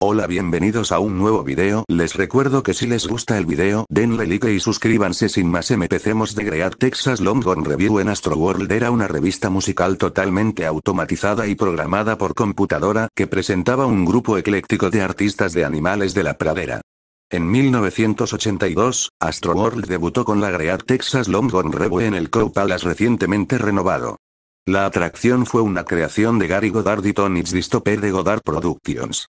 Hola bienvenidos a un nuevo video, les recuerdo que si les gusta el video, denle like y suscríbanse sin más MPCemos de Great Texas Longhorn Review en Astroworld era una revista musical totalmente automatizada y programada por computadora, que presentaba un grupo ecléctico de artistas de animales de la pradera. En 1982, Astroworld debutó con la Great Texas Longhorn Review en el Cow Palace recientemente renovado. La atracción fue una creación de Gary Goddard y Tony's Distope de Goddard Productions.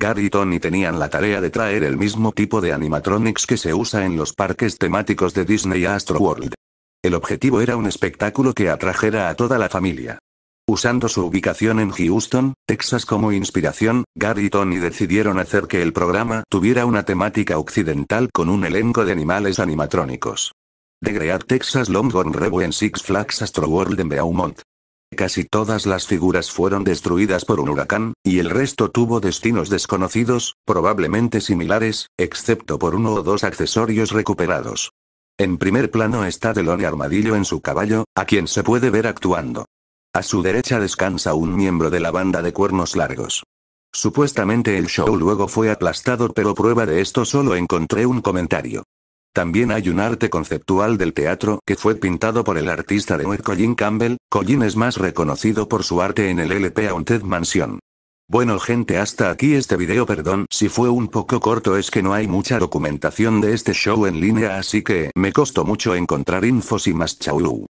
Gary y Tony tenían la tarea de traer el mismo tipo de animatronics que se usa en los parques temáticos de Disney y Astro World. El objetivo era un espectáculo que atrajera a toda la familia. Usando su ubicación en Houston, Texas como inspiración, Gary y Tony decidieron hacer que el programa tuviera una temática occidental con un elenco de animales animatrónicos. De Great Texas Longhorn Revue en Six Flags Astro World en Beaumont. Casi todas las figuras fueron destruidas por un huracán, y el resto tuvo destinos desconocidos, probablemente similares, excepto por uno o dos accesorios recuperados. En primer plano está Delone Armadillo en su caballo, a quien se puede ver actuando. A su derecha descansa un miembro de la banda de cuernos largos. Supuestamente el show luego fue aplastado pero prueba de esto solo encontré un comentario. También hay un arte conceptual del teatro que fue pintado por el artista de New Colin Campbell. Colin es más reconocido por su arte en el LP Haunted Mansion. Bueno gente hasta aquí este video perdón si fue un poco corto es que no hay mucha documentación de este show en línea así que me costó mucho encontrar infos y más chau.